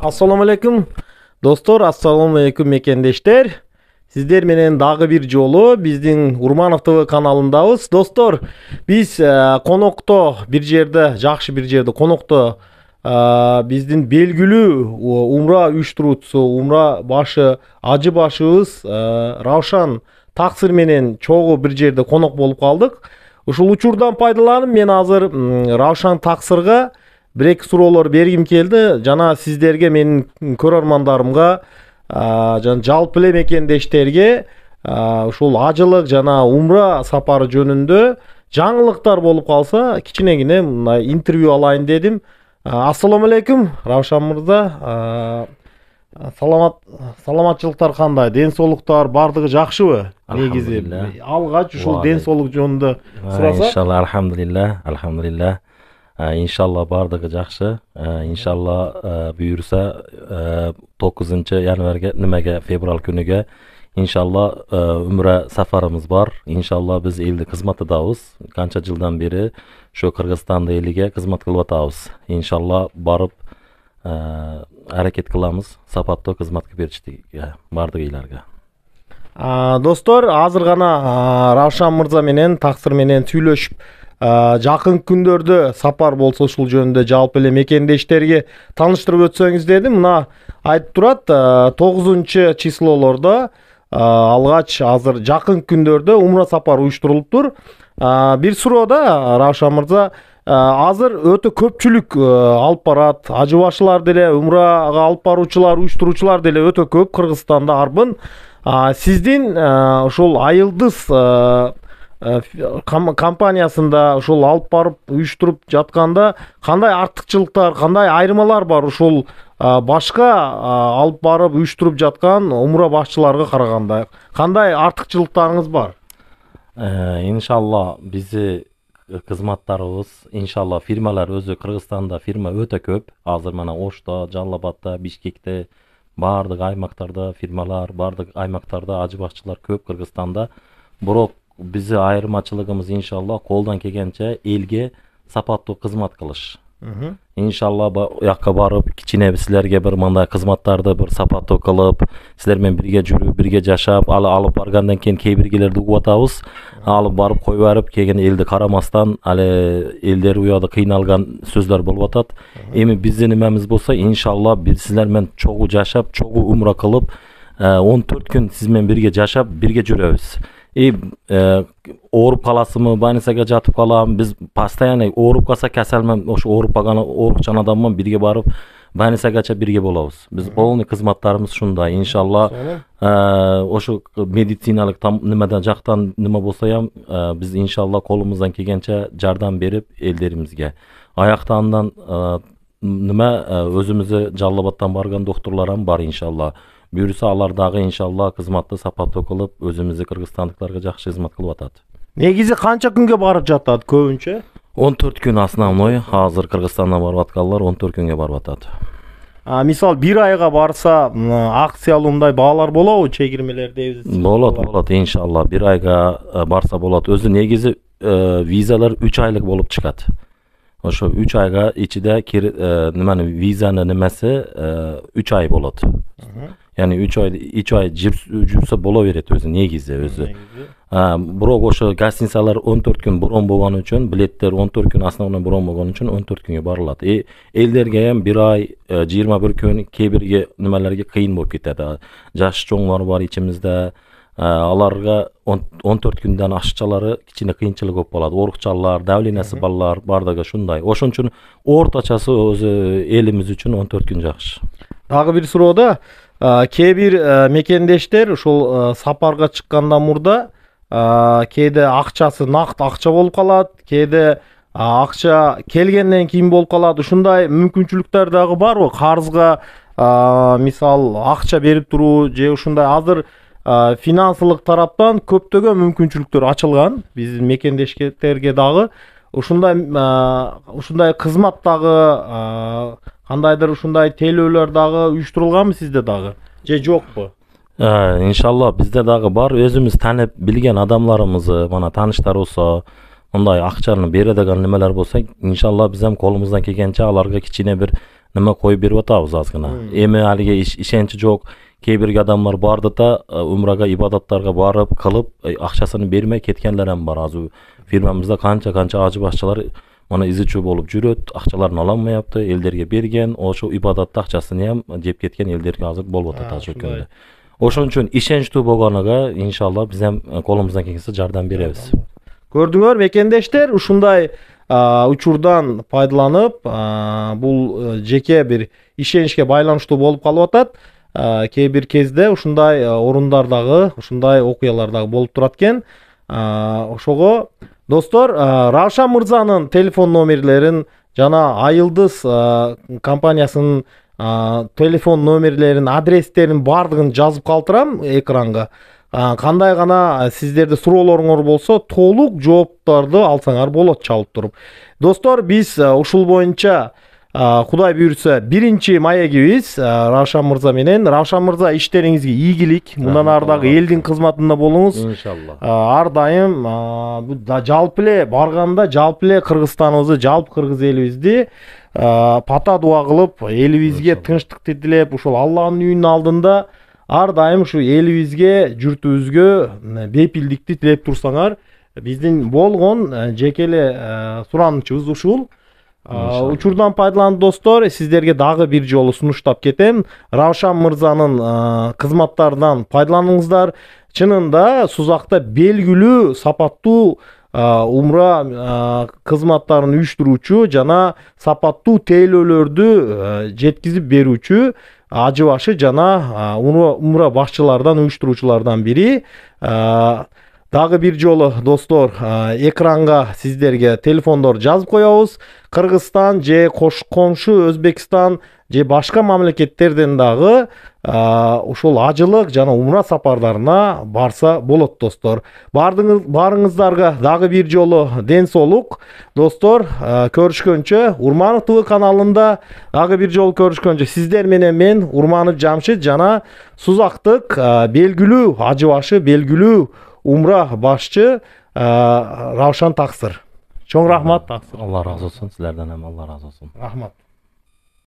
Ассаламу алейкум достор ассаламу алейкум мекендештер сиздер менен дагы бир жолу биздин урманов тв каналындабыз достор биз конокто ә, бир жерде жакшы бир жерде конокто ә, биздин белгилүү умра уюштуруучусу умра башы ажы башыбыз ә, Раушан таксыр менен чогуу бир жерде конок болуп калдык ушул учурдан пайдаланып мен азыр раушан таксырга бир эки суроолор бергим келді жана сиздерге менин көрөрмандарымга жана жалпы эле мекендештерге ушул ажылык жана умра сапары жөнүндө жаңылыктар болуп калса кичинегине мындай интервью алайын дедим ассалому алейкум равшан мырза саламат саламатчылыктар кандай ден соолуктар баардыгы жакшыбы негизи алгач ушул ден соолук жөнүндө сурасак иншалла иншалла баардыгы жакшы иншалла буюрса тогузунчу январга немеге февраль күнүгө иншалла умра сафарыбыз бар иншалла биз элди кызматыдабыз канча жылдан бери шо кыргызстандын элиге кызмат кылып атабыз иншалла барып аракет кылабыз сапаттуу кызмат кылып беришти баардык ыйларга достор азыр гана равшан мырза менен таксыр менен сүйлөшүп Э, жақын күндерді сапар болса ушул жөнүндө жалпы эле мекендештерге тааныштырып өтсөңүз деди мына айтып турат э, тогузунчу числолордо э, алгач азыр жақын күндөрдө умра сапар уюштурулуптур бир суроо да раушан мырза азыр өтө көпчүлүк алып барат ажыбашылар деле умрага алып баруучулар уюштуруучулар деле өтө көп кыргызстанда арбын сиздин ушул айылдыз Э, компаниясында ошол алып барып уюштуруп жатканда кандай артыкчылыктар кандай айырмалар бар ушул э, башка э, алып барып уюштуруп жаткан умура башчыларга караганда кандай артыкчылыктарыңыз бар иншалла бизди кызматтарыбыз иншалла фирмалар өзү кыргызстанда фирма өтө көп азыр мына ошто жалал абадта бишкекте баардык аймактарда фирмалар баардык аймактарда ажы башчылар көп кыргызстанда бирок бизди айырмачылыгыбыз иншалла колдон келгенче элге сапаттуу кызмат кылыш иншалла уякка барып кичине силерге бир мындай кызматтарды бир сапаттуу кылып силер менен бирге жүрүп бирге жашап ал алып баргандан кийин кээ биргилерди угуп атабыз алып барып кое барып келген элди карамастан али элдер уяда кыйналган сөздөр болуп атат эми биздин эмебиз болсо иншалла биз силер менен чогуу жашап чогуу умра кылып он төрт күн сиз менен бирге жашап бирге жүрөбүз и ооруп каласыңбы больницага жатып калам биз постоянно ооруп калса касалман ошо ооруп калган оорукчан адам менен бирге барып больницагача бирге болобуз биз полный кызматтарыбыз ушундай иншалла ошо медициналык немеден жактан неме болсо ам биз иншалла колубуздан келгенче жардам берип элдеримизге аякта андан неме өзүбүздө жалал абадтан барган доктурлар бар иншалла буюрса алар дагы иншалла қызматты сапаттуу қылып, өзімізді кыргызстандыктарга жақсы кызмат кылып атат негизи канча күнгө барып жатады көбінше он төрт күн основной азыр қырғызстаннан барып атканлар он төрт күнгө барып атат мисалы бир айға барса акциялуу мындай баалар чегірмелер чегирмелерде болады болады иншалла бир айға барса болот өзү негизи визалар үч айлық болып чыгат ошо үч айга ичиде немени визанын немеси үч ай болот ya'ni uch oy uch oy jursa bo'laveradi o'zi negizi o'zi biroq o'sha gostinitsalar o'n to'rt kun burun bo'lgani uchun biletlar o'n to'rt kun основной burun bo'lgani uchun o'n to'rt kunga boriladi e, ellarga ham bir oy e, yigirma bir kun key birga nimalarga qiyin bo'lib ketadi jash cho'nglar bor ichimizda ularga o'n to'rt kundan oshiqchalari kichkina qiyinchilik bo'lib qoladi o'riqchalar давлениясi ballar bardaga shunday o'shaning uchun o'rtachasi o'zi elimiz uchun o'n to'rt kun yaxshi tag'i bir so'roqda Э, кейбір э, мекендештер ушул э, сапарга чыккандан мурда кээде акчасы накт акча болуп калат кээде акча келгенден кийин болуп калат ушундай мүмкүнчүлүктөр дагы барбы карызга мисалы акча берип туруу же ушундай азыр финансылык тараптан көптөгөн мүмкүнчүлүктөр ачылган биздин мекендештерге дагы ушундай ушундай кызмат дагы кандайдыр ушундай тейлөөлөр дагы уюштурулганбы сизде дагы же жокпу э, иншалла бизде дагы бар өзүбүз таанып билген адамдарыбыз мына тааныштар болсо мындай акчаны бере деген немелер болсо иншалла биз эми колубуздан келгенче аларга кичине бир неме коюп берип атабыз аз гана эми алиги ишенчи жок кейбірге адамдар барды да умрага ибадаттарға барып қылып ақшасын бермей кеткендер ham бар азыр фирмамызда қанша қанша ажы басшылар мына изичүү болып жүрөт акчаларын ала алмаяпты элдерге берген ошо ибадатты акчасын ham жеп кеткен элдер азыр болуп атат азыр күндө ошон үчүн ишенчтүү болгонуга иншалла биз ам колубуздан келгенсе жардам беребиз көрдүңөр мекендештер ушундай учурдан пайдаланып бул жеке бир ишеничке байланыштуу болуп калып атат Ә, кээ бир кезде ушундай ә, орундардагы ушундай окуялар дагы болуп турат экен ә, ошого достор раша мырзанын телефон номерлерин жана айылдыз компаниясынын телефон номерлерин адрестерін бардығын жазып калтырам экранга кандай гана сиздерде суроолоруңар болсо толук жооптарды алсаңар болот чалып туруп достор биз ушул боюнча құдай бұйырса биринчи маегибиз равшан мырза менен равшан мырза иштериңизге ийгилик мындан дагы элдин кызматында болуңуз иншалла ар дайым жалпы эле барганда жалпы эле кыргызстаныбызды жалпы кыргыз элибизди пата дуа кылып элибизге тынчтыкты тилеп ушул алланын үйүнүн алдында ар дайым ушу элибизге журтубузга бейпилдикти тилеп турсаңар биздин болгон жеке эле суранычыбыз ушул учурдан пайдаланып достор сиздерге дагы бир жолу сунуштап кетем равшан мырзанын кызматтарынан пайдаланыңыздар чынында сузакта белгилүү сапаттуу умра кызматтарын уюштуруучу жана сапаттуу тейлөөлөрдү жеткизип берүүчү ажыбашы жана умра башчылардан уюштуруучулардан бири дагы бир жолу достор экранга сиздерге телефондор жазып коебуз кыргызстан же комшу өзбекстан же башка мамлекеттерден дагы ушул ажылык жана умра сапарларына барса болот достор баарыңыздарга дагы бир жолу ден соолук достор көрүшкөнчө урманов тв каналында дагы бир жолу көрүшкөнчө сиздер менен мен урманов жамшит жана сузактык белгилүү ажыбашы белгилүү Umra başçı ə, e, Ravşan Taqsır. Çox rəhmət. Allah razı olsun sizlərdən həm Allah razı olsun. Rəhmət.